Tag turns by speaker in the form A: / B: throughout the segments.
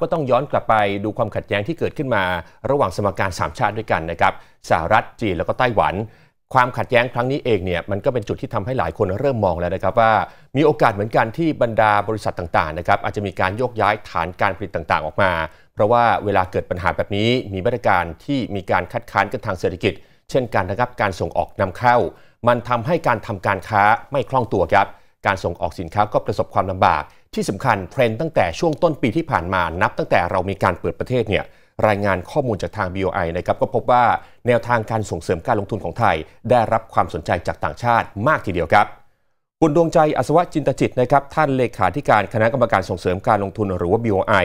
A: ก็ต้องย้อนกลับไปดูความขัดแย้งที่เกิดขึ้นมาระหว่างสมการ3ชาติด้วยกันนะครับสหรัฐจีนแล้วก็ไต้หวัน ความขัดแย้งครั้งนี้เองเนี่ยมันก็เป็นจุดที่ทำให้หลายคนเริ่มมองแล้วนะครับว่า มีโอกาสเหมือนกันที่บรรดาบริษัทต่างๆนะครับอาจจะมีการโยกย้ายฐานการผลิตต่างๆออกมาเพราะว่าเวลาเกิดปัญหาแบบนี้มีมาตรการที่มีการคัดค้านกันทางเศรษฐกิจ เช่นการระงับ การส่งออกนำเข้า มันทำให้การทำการค้าไม่คล่องตัวครับการส่งออกสินค้าก็ประสบความลำบาก ที่สำคัญเทรนด์ตั้งแต่ช่วงต้นปีที่ผ่านมานับตั้งแต่เรามีการเปิดประเทศเนี่ยรายงานข้อมูลจากทาง BOI นะครับก็พบว่าแนวทางการส่งเสริมการลงทุนของไทย ได้รับความสนใจจากต่างชาติมากทีเดียวครับคุณดวงใจอสศวัจินตจิตนะครับท่านเลขาธิการคณะกรรมการส่งเสริมการลงทุนหรือว่า BOI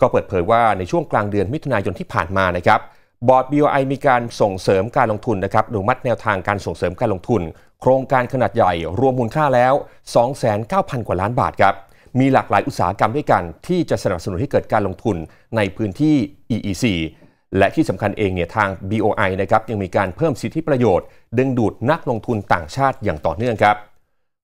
A: ก็เปิดเผยว่าในช่วงกลางเดือนมิถุนายนที่ผ่านมานะครับบอร์ด BOI มีการส่งเสริมการลงทุนนะครับหรืมัดแนวทางการส่งเสริมการลงทุนโครงการขนาดใหญ่รวมมูลค่าแล้ว2,900 กว่าล้านบาทครับ มีหลากหลายอุตสาหกรรมด้วยกันที่จะสนับสนุนให้เกิดการลงทุนในพื้นที่ EEC และที่สำคัญเองเนี่ยทาง BOI นะครับยังมีการเพิ่มสิทธิประโยชน์ ดึงดูดนักลงทุนต่างชาติอย่างต่อเนื่องครับ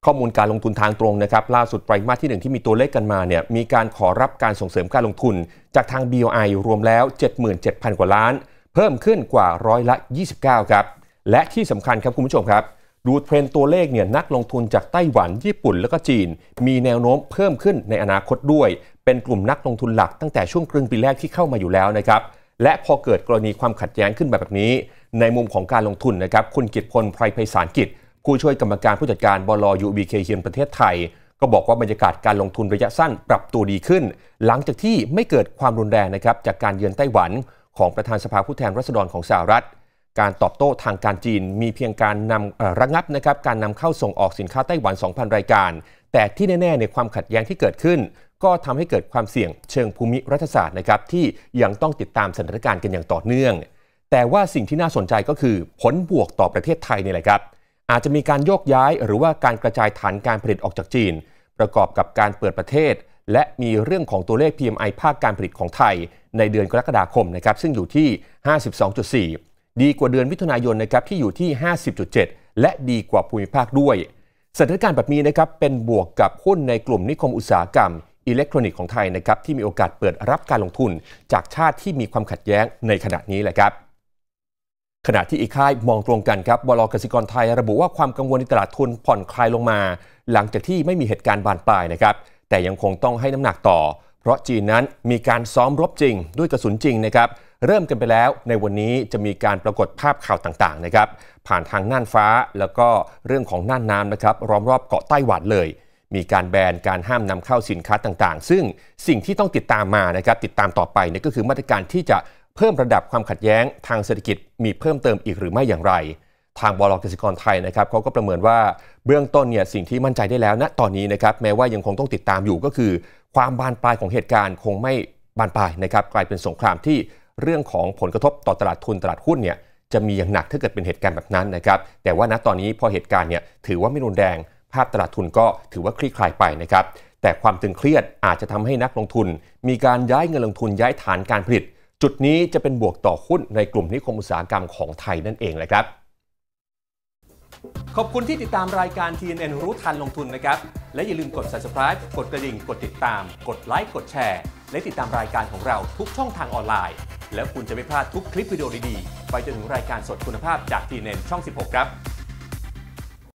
A: ข้อมูลการลงทุนทางตรงนะครับล่าสุดไตรมาสที่1ที่มีตัวเลขกันมาเนี่ยมีการขอรับการส่งเสริมการลงทุน จากทาง BOI รวมแล้ว77,000 กว่าล้าน เพิ่มขึ้นกว่าร้อยละ 29ครับและที่สำคัญครับคุณผู้ชมครับดูเทรนตัวเลขเนี่ยนักลงทุนจากไต้หวัน ญี่ปุ่นแล้วก็จีน มีแนวโน้มเพิ่มขึ้นในอนาคตด้วย เป็นกลุ่มนักลงทุนหลักตั้งแต่ช่วงครึ่งปีแรกที่เข้ามาอยู่แล้วนะครับและพอเกิดกรณีความขัดแย้งขึ้นแบบนี้ ในมุมของการลงทุนนะครับคุณกิตพลไพรไพศาลกิจผู้ช่วยกรรมการผู้จัดการบลยูบีเคเฮียนประเทศไทย ก็บอกว่าบรรยากาศการลงทุนระยะสั้นปรับตัวดีขึ้น หลังจากที่ไม่เกิดความรุนแรงนะครับจากการเยือนไต้หวัน ของประธานสภาผู้แทนราษฎรของสหรัฐการตอบโต้ทางการจีนมีเพียงการนำระงับนะครับการนำเข้าส่งออกสินค้าไต้หวัน 2,000 รายการ แต่ที่แน่ ๆ ในความขัดแย้งที่เกิดขึ้น ก็ทำให้เกิดความเสี่ยงเชิงภูมิรัฐศาสตร์นะครับที่ยังต้องติดตามสถานการณ์กันอย่างต่อเนื่อง แต่ว่าสิ่งที่น่าสนใจก็คือผลบวกต่อประเทศไทยนี่แหละครับ อาจจะมีการโยกย้ายหรือว่าการกระจายฐานการผลิตออกจากจีน ประกอบกับการเปิดประเทศและมีเรื่องของตัวเลข PMI ภาคการผลิตของไทย ในเดือนกรกฎาคมนะครับซึ่งอยู่ที่ 52.4ดีกว่าเดือนมิถุนายนนะครับที่อยู่ที่ 50.7 และดีกว่าภูมิภาคด้วยสถานการณ์แบบนี้นะครับเป็นบวกกับหุ้นในกลุ่มนิคมอุตสาหกรรม อิเล็กทรอนิกส์ของไทยนะครับที่มีโอกาสเปิดรับการลงทุนจากชาติที่มีความขัดแย้งในขณะนี้แหละครับ ขณะที่อีกค่ายมองตรงกันครับบลกสิกรไทยระบุว่าความกังวลในตลาดทุนผ่อนคลายลงมา หลังจากที่ไม่มีเหตุการณ์บานปลายนะครับแต่ยังคงต้องให้น้ำหนักต่อ เพราะจีนนั้นมีการซ้อมรบจริงด้วยกระสุนจริงนะครับเริ่มกันไปแล้วในวันนี้จะมีการปรากฏภาพข่าวต่างๆนะครับผ่านทางน่านฟ้าแล้วก็เรื่องของน่านน้ำนะครับรอมรอบเกาะไต้หวันเลย มีการแบนการห้ามนำเข้าสินค้าต่างๆ ซึ่งสิ่งที่ต้องติดตามมานะครับติดตามต่อไปนี่ก็คือมาตรการที่จะเพิ่มระดับความขัดแย้งทางเศรษฐกิจ มีเพิ่มเติมอีกหรือไม่อย่างไร ทางบลกสิกรไทยนะครับเขาก็ประเมินว่าเบื้องต้นเนี่ยสิ่งที่มั่นใจได้แล้วณนะตอนนี้นะครับแม้ว่ายังคงต้องติดตามอยู่ก็คือความบานปลายของเหตุการณ์ คงไม่บานปลายนะครับกลายเป็นสงครามที่เรื่องของผลกระทบต่อตลาดทุน ตลาดหุ้นเนี่ยจะมีอย่างหนักถ้าเกิดเป็นเหตุการณ์แบบนั้นนะครับแต่ว่าณตอนนี้พอเหตุการณ์เนี่ยถือว่าไม่รุนแรง ภาพตลาดทุนก็ถือว่าคลี่คลายไปนะครับแต่ความตึงเครียดอาจจะทำให้นักลงทุน มีการย้ายเงินลงทุนย้ายฐานการผลิต จุดนี้จะเป็นบวกต่อหุ้นในกลุ่มนิคมอุตสาหกรรมของไทยนั่นเองเลยครับ ขอบคุณที่ติดตามรายการ TNN รู้ทันลงทุนนะครับและอย่าลืมกด subscribe กดกระดิ่งกดติดตามกดไลค์กดแชร์ และติดตามรายการของเราทุกช่องทางออนไลน์แล้วคุณจะไม่พลาดทุกคลิปวิดีโอดีๆ ไปจนถึงรายการสดคุณภาพจากทีเน็นช่อง 16 ครับ